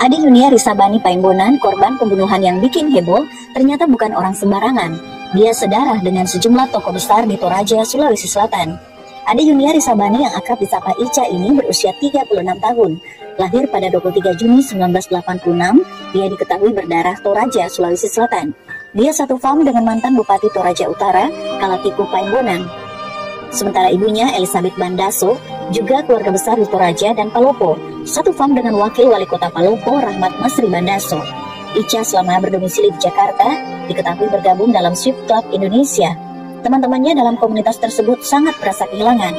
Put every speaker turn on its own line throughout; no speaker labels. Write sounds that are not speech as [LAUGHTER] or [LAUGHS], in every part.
Adi Yunia Risabani Paimbonan, korban pembunuhan yang bikin heboh, ternyata bukan orang sembarangan. Dia sedarah dengan sejumlah tokoh besar di Toraja, Sulawesi Selatan. Adi Yunia Risabani yang akrab disapa Ica ini berusia 36 tahun. Lahir pada 23 Juni 1986, dia diketahui berdarah Toraja, Sulawesi Selatan. Dia satu fam dengan mantan Bupati Toraja Utara, Kalatiku Paimbonan. Sementara ibunya, Elizabeth Bandaso, juga keluarga besar di Toraja dan Palopo, satu form dengan Wakil Wali Kota Palopo Rahmat Masri Bandaso. Ica selama berdomisili di Jakarta diketahui bergabung dalam Swift Club Indonesia. Teman-temannya dalam komunitas tersebut sangat merasa kehilangan.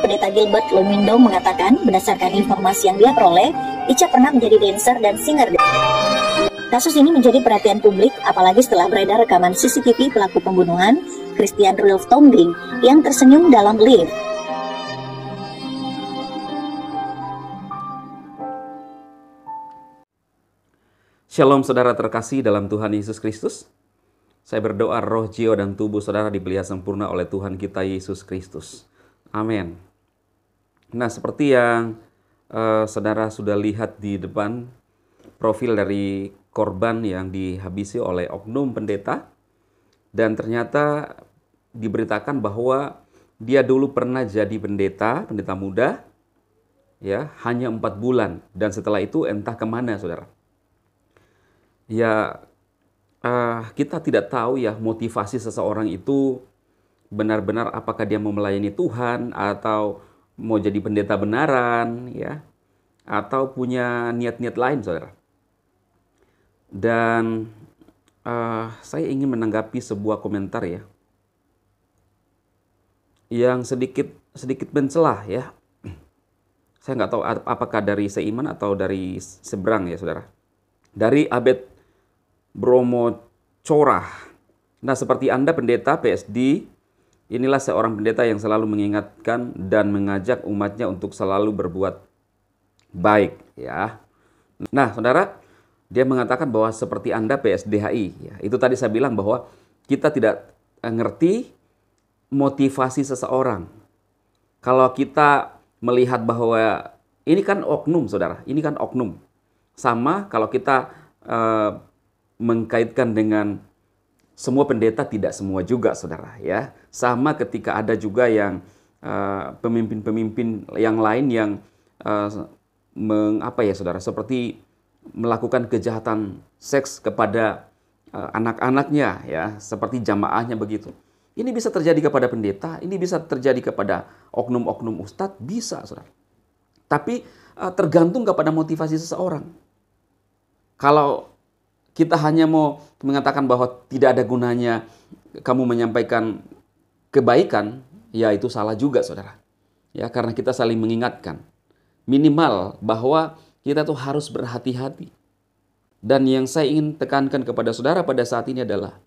Pendeta Gilbert Lumindo mengatakan berdasarkan informasi yang dia peroleh, Ica pernah menjadi dancer dan singer. Kasus ini menjadi perhatian publik apalagi setelah beredar rekaman CCTV pelaku pembunuhan Christian Rudolf Tombing yang tersenyum dalam lift
Shalom saudara terkasih dalam Tuhan Yesus Kristus. Saya berdoa roh, jiwa, dan tubuh saudara dibelia sempurna oleh Tuhan kita Yesus Kristus. Amin. Nah seperti yang uh, saudara sudah lihat di depan profil dari korban yang dihabisi oleh oknum pendeta. Dan ternyata diberitakan bahwa dia dulu pernah jadi pendeta, pendeta muda. ya Hanya empat bulan dan setelah itu entah kemana saudara ya uh, kita tidak tahu ya motivasi seseorang itu benar-benar apakah dia mau melayani Tuhan atau mau jadi pendeta benaran ya atau punya niat-niat lain saudara. Dan uh, saya ingin menanggapi sebuah komentar ya yang sedikit sedikit mencelah ya. Saya nggak tahu apakah dari seiman atau dari seberang ya saudara. Dari Abed Bromo Corah. Nah, seperti Anda pendeta PSD, inilah seorang pendeta yang selalu mengingatkan dan mengajak umatnya untuk selalu berbuat baik, ya. Nah, Saudara, dia mengatakan bahwa seperti Anda PSDHI, ya. Itu tadi saya bilang bahwa kita tidak eh, ngerti motivasi seseorang. Kalau kita melihat bahwa ini kan oknum, saudara, ini kan oknum. Sama kalau kita uh, mengkaitkan dengan semua pendeta tidak semua juga saudara ya. Sama ketika ada juga yang eh, pemimpin-pemimpin uh, yang lain yang uh, eh, mengapa ya saudara seperti melakukan kejahatan seks kepada uh, anak-anaknya ya seperti jamaahnya begitu. Ini bisa terjadi kepada pendeta, ini bisa terjadi kepada oknum-oknum ustadz, bisa saudara. Tapi uh, tergantung kepada motivasi seseorang. Kalau kita hanya mau mengatakan bahwa tidak ada gunanya kamu menyampaikan kebaikan, ya itu salah juga saudara. Ya, karena kita saling mengingatkan. Minimal bahwa kita tuh harus berhati-hati. Dan yang saya ingin tekankan kepada saudara pada saat ini adalah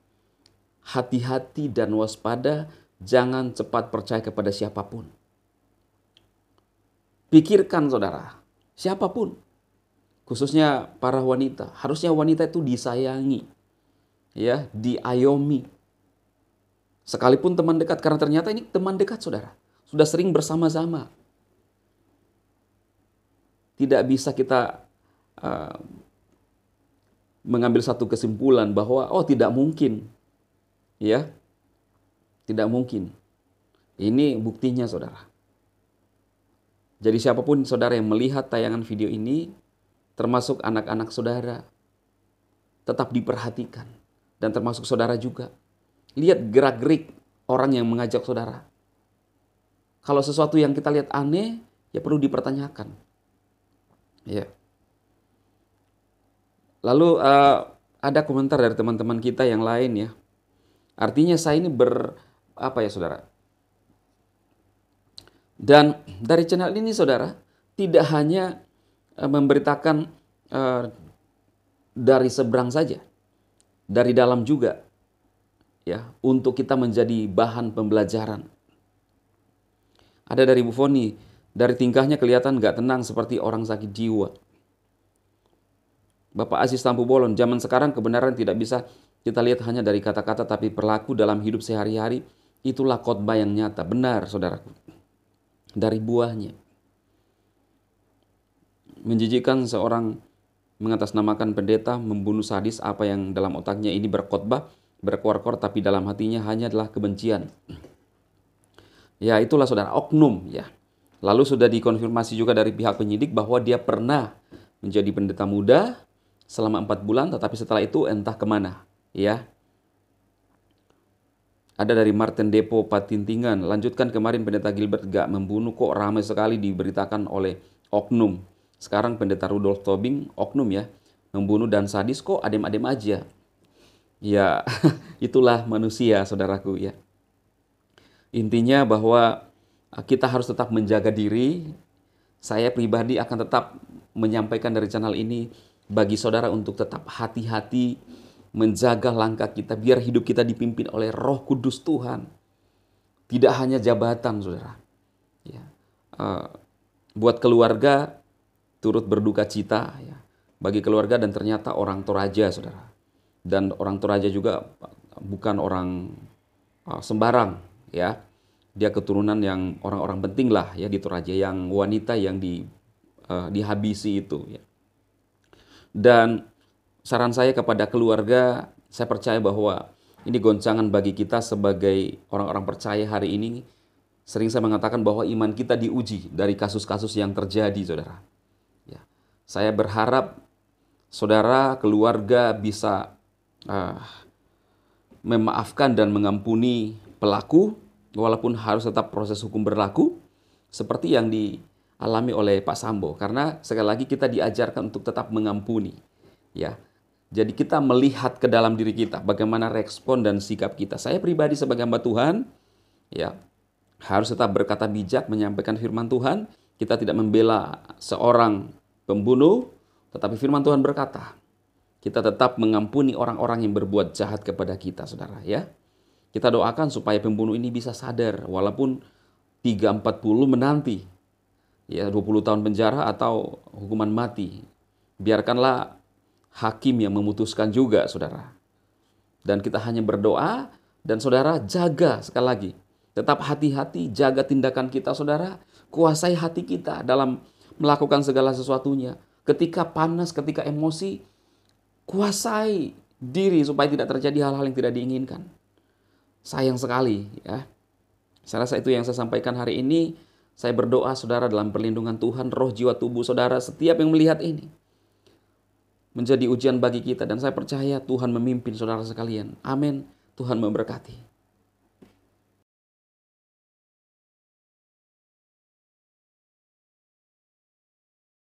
hati-hati dan waspada, jangan cepat percaya kepada siapapun. Pikirkan saudara, siapapun khususnya para wanita. Harusnya wanita itu disayangi, ya, diayomi. Sekalipun teman dekat, karena ternyata ini teman dekat saudara. Sudah sering bersama-sama. Tidak bisa kita uh, mengambil satu kesimpulan bahwa, oh tidak mungkin. Ya, tidak mungkin. Ini buktinya saudara. Jadi siapapun saudara yang melihat tayangan video ini, termasuk anak-anak saudara, tetap diperhatikan. Dan termasuk saudara juga. Lihat gerak-gerik orang yang mengajak saudara. Kalau sesuatu yang kita lihat aneh, ya perlu dipertanyakan. Ya. Lalu uh, ada komentar dari teman-teman kita yang lain ya. Artinya saya ini ber apa ya saudara? Dan dari channel ini saudara, tidak hanya Eh, memberitakan uh, dari seberang saja, dari dalam juga, ya, untuk kita menjadi bahan pembelajaran. Ada dari Bu Foni, dari tingkahnya kelihatan nggak tenang seperti orang sakit jiwa. Bapak Aziz Tampu Bolon, zaman sekarang kebenaran tidak bisa kita lihat hanya dari kata-kata tapi perilaku dalam hidup sehari-hari itulah khotbah yang nyata. Benar, saudaraku. Dari buahnya menjijikan seorang mengatasnamakan pendeta membunuh sadis apa yang dalam otaknya ini berkhotbah, berkor-kor tapi dalam hatinya hanya adalah kebencian. Ya itulah saudara oknum ya. Lalu sudah dikonfirmasi juga dari pihak penyidik bahwa dia pernah menjadi pendeta muda selama empat bulan tetapi setelah itu entah kemana ya. Ada dari Martin Depo Patintingan, lanjutkan kemarin pendeta Gilbert gak membunuh kok ramai sekali diberitakan oleh oknum. Sekarang pendeta Rudolf Tobing, oknum ya, membunuh dan sadis kok adem-adem aja. Ya, [LAUGHS] itulah manusia saudaraku ya. Intinya bahwa ah, kita harus tetap menjaga diri. Saya pribadi akan tetap menyampaikan dari channel ini bagi saudara untuk tetap hati-hati menjaga langkah kita biar hidup kita dipimpin oleh Roh Kudus Tuhan. Tidak hanya jabatan, saudara. Ya. Uh, buat keluarga turut berduka cita ya, bagi keluarga dan ternyata orang Toraja, saudara. Dan orang Toraja juga eh, bukan orang uh, sembarang, ya. Dia keturunan yang orang-orang penting lah ya di Toraja, yang wanita yang di, uh, dihabisi itu. Ya. Dan saran saya kepada keluarga, saya percaya bahwa ini goncangan bagi kita sebagai orang-orang percaya hari ini. Sering saya mengatakan bahwa iman kita diuji dari kasus-kasus yang terjadi, saudara saya berharap saudara keluarga bisa uh, memaafkan dan mengampuni pelaku walaupun harus tetap proses hukum berlaku seperti yang dialami oleh Pak Sambo karena sekali lagi kita diajarkan untuk tetap mengampuni ya. Jadi kita melihat ke dalam diri kita bagaimana respon dan sikap kita. Saya pribadi sebagai hamba Tuhan ya harus tetap berkata bijak menyampaikan firman Tuhan. Kita tidak membela seorang pembunuh, tetapi firman Tuhan berkata, kita tetap mengampuni orang-orang yang berbuat jahat kepada kita, saudara, ya. Kita doakan supaya pembunuh ini bisa sadar, walaupun 340 menanti, ya 20 tahun penjara atau hukuman mati. Biarkanlah hakim yang memutuskan juga, saudara. Dan kita hanya berdoa, dan saudara jaga sekali lagi. Tetap hati-hati, jaga tindakan kita, saudara. Kuasai hati kita dalam melakukan segala sesuatunya. Ketika panas, ketika emosi, kuasai diri supaya tidak terjadi hal-hal yang tidak diinginkan. Sayang sekali ya. Saya rasa itu yang saya sampaikan hari ini. Saya berdoa saudara dalam perlindungan Tuhan, roh jiwa tubuh saudara setiap yang melihat ini. Menjadi ujian bagi kita dan saya percaya Tuhan memimpin saudara sekalian. Amin. Tuhan memberkati.